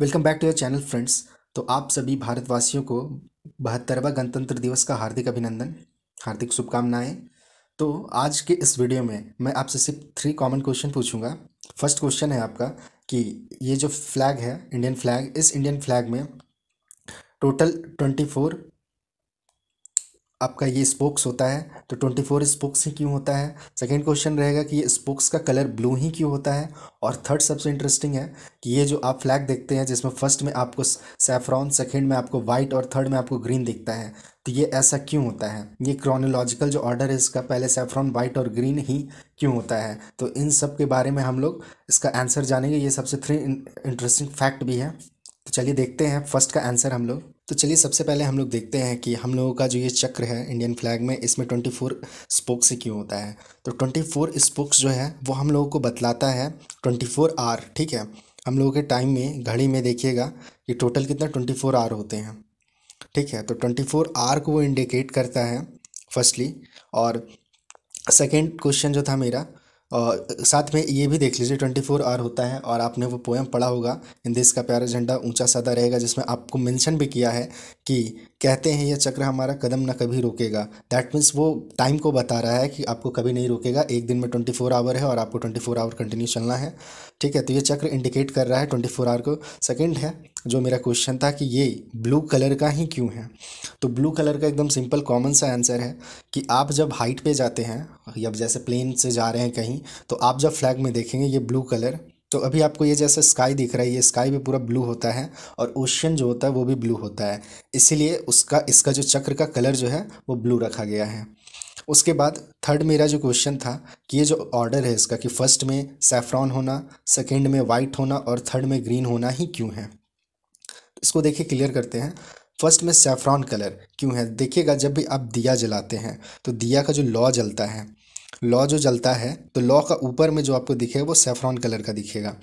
welcome back to your channel friends तो आप सभी भारतवासियों को बहत्तरवा गणतंत्र दिवस का हार्दिक अभिनंदन हार्दिक शुभकामनाएं तो आज के इस वीडियो में मैं आपसे सिर्फ थ्री कॉमन क्वेश्चन पूछूंगा फर्स्ट क्वेश्चन है आपका कि ये जो फ्लैग है इंडियन फ्लैग इस इंडियन फ्लैग में टोटल ट्वेंटी फोर आपका ये स्पोक्स होता है तो ट्वेंटी फोर स्पोक्स ही क्यों होता है सेकेंड क्वेश्चन रहेगा कि ये स्पोक्स का कलर ब्लू ही क्यों होता है और थर्ड सबसे इंटरेस्टिंग है कि ये जो आप फ्लैग देखते हैं जिसमें फर्स्ट में आपको सेफ्रॉन सेकेंड में आपको वाइट और थर्ड में आपको ग्रीन दिखता है तो ये ऐसा क्यों होता है ये क्रोनोलॉजिकल जो ऑर्डर है इसका पहले सेफ्रॉन वाइट और ग्रीन ही क्यों होता है तो इन सब के बारे में हम लोग इसका आंसर जानेंगे ये सबसे थ्री इंटरेस्टिंग फैक्ट भी है तो चलिए देखते हैं फर्स्ट का आंसर हम लोग तो चलिए सबसे पहले हम लोग देखते हैं कि हम लोगों का जो ये चक्र है इंडियन फ्लैग में इसमें ट्वेंटी फोर स्पोक्स ही क्यों होता है तो ट्वेंटी फोर स्पोक्स जो है वो हम लोगों को बतलाता है ट्वेंटी फोर आर ठीक है हम लोगों के टाइम में घड़ी में देखिएगा कि टोटल कितना ट्वेंटी फोर आर होते हैं ठीक है तो ट्वेंटी फोर आर को वो इंडिकेट करता है फर्स्टली और सेकेंड क्वेश्चन जो था मेरा और साथ में ये भी देख लीजिए ट्वेंटी फोर आवर होता है और आपने वो पोएम पढ़ा होगा इन देश का प्यारा झंडा ऊंचा सादा रहेगा जिसमें आपको मेंशन भी किया है कि कहते हैं यह चक्र हमारा कदम ना कभी रोकेगा दैट मीन्स वो टाइम को बता रहा है कि आपको कभी नहीं रोकेगा एक दिन में ट्वेंटी फोर आवर है और आपको ट्वेंटी फोर आवर कंटिन्यू चलना है ठीक है तो ये चक्र इंडिकेट कर रहा है ट्वेंटी फोर आवर को सेकेंड है जो मेरा क्वेश्चन था कि ये ब्लू कलर का ही क्यों है तो ब्लू कलर का एकदम सिंपल कॉमन सा आंसर है कि आप जब हाइट पे जाते हैं या जैसे प्लेन से जा रहे हैं कहीं तो आप जब फ्लैग में देखेंगे ये ब्लू कलर तो अभी आपको ये जैसा स्काई दिख रहा है ये स्काई भी पूरा ब्लू होता है और ओशियन जो होता है वो भी ब्लू होता है इसीलिए उसका इसका जो चक्र का कलर जो है वो ब्लू रखा गया है उसके बाद थर्ड मेरा जो क्वेश्चन था कि ये जो ऑर्डर है इसका कि फर्स्ट में सेफ्रॉन होना सेकेंड में वाइट होना और थर्ड में ग्रीन होना ही क्यों है इसको देखिए क्लियर करते हैं फर्स्ट में सेफ्रॉन कलर क्यों है देखिएगा जब भी आप दिया जलाते हैं तो दिया का जो लॉ जलता है लॉ जो जलता है तो लॉ का ऊपर में जो आपको दिखेगा वो सेफ्रॉन कलर का दिखेगा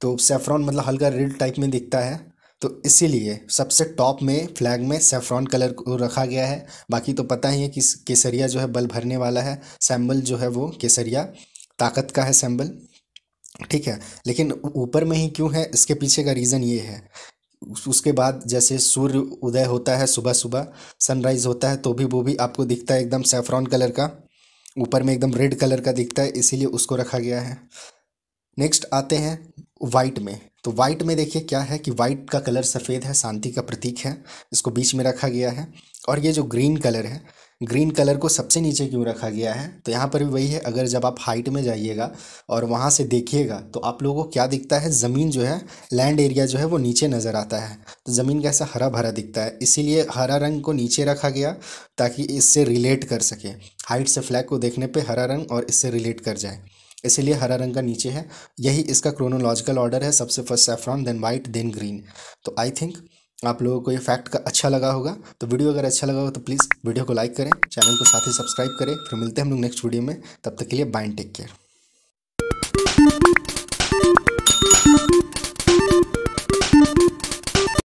तो सेफ्रॉन मतलब हल्का रेड टाइप में दिखता है तो इसीलिए सबसे टॉप में फ्लैग में सेफ्रॉन कलर को रखा गया है बाकी तो पता ही है कि केसरिया जो है बल भरने वाला है सैम्बल जो है वो केसरिया ताकत का है सैम्बल ठीक है लेकिन ऊपर में ही क्यों है इसके पीछे का रीज़न ये है उसके बाद जैसे सूर्य उदय होता है सुबह सुबह सनराइज़ होता है तो भी वो भी आपको दिखता है एकदम सेफ्रॉन कलर का ऊपर में एकदम रेड कलर का दिखता है इसीलिए उसको रखा गया है नेक्स्ट आते हैं वाइट में तो वाइट में देखिए क्या है कि वाइट का कलर सफ़ेद है शांति का प्रतीक है इसको बीच में रखा गया है और ये जो ग्रीन कलर है ग्रीन कलर को सबसे नीचे क्यों रखा गया है तो यहाँ पर भी वही है अगर जब आप हाइट में जाइएगा और वहाँ से देखिएगा तो आप लोगों को क्या दिखता है ज़मीन जो है लैंड एरिया जो है वो नीचे नज़र आता है तो ज़मीन कैसा हरा भरा दिखता है इसीलिए हरा रंग को नीचे रखा गया ताकि इससे रिलेट कर सके हाइट से फ्लैग को देखने पर हरा रंग और इससे रिलेट कर जाए इसीलिए हरा रंग का नीचे है यही इसका क्रोनोलॉजिकल ऑर्डर है सबसे first saffron then white then green तो आई थिंक आप लोगों को ये फैक्ट का अच्छा लगा होगा तो वीडियो अगर अच्छा लगा हो तो प्लीज़ वीडियो को लाइक करें चैनल को साथ ही सब्सक्राइब करें फिर मिलते हैं हम लोग नेक्स्ट वीडियो में तब तक के लिए बाय टेक केयर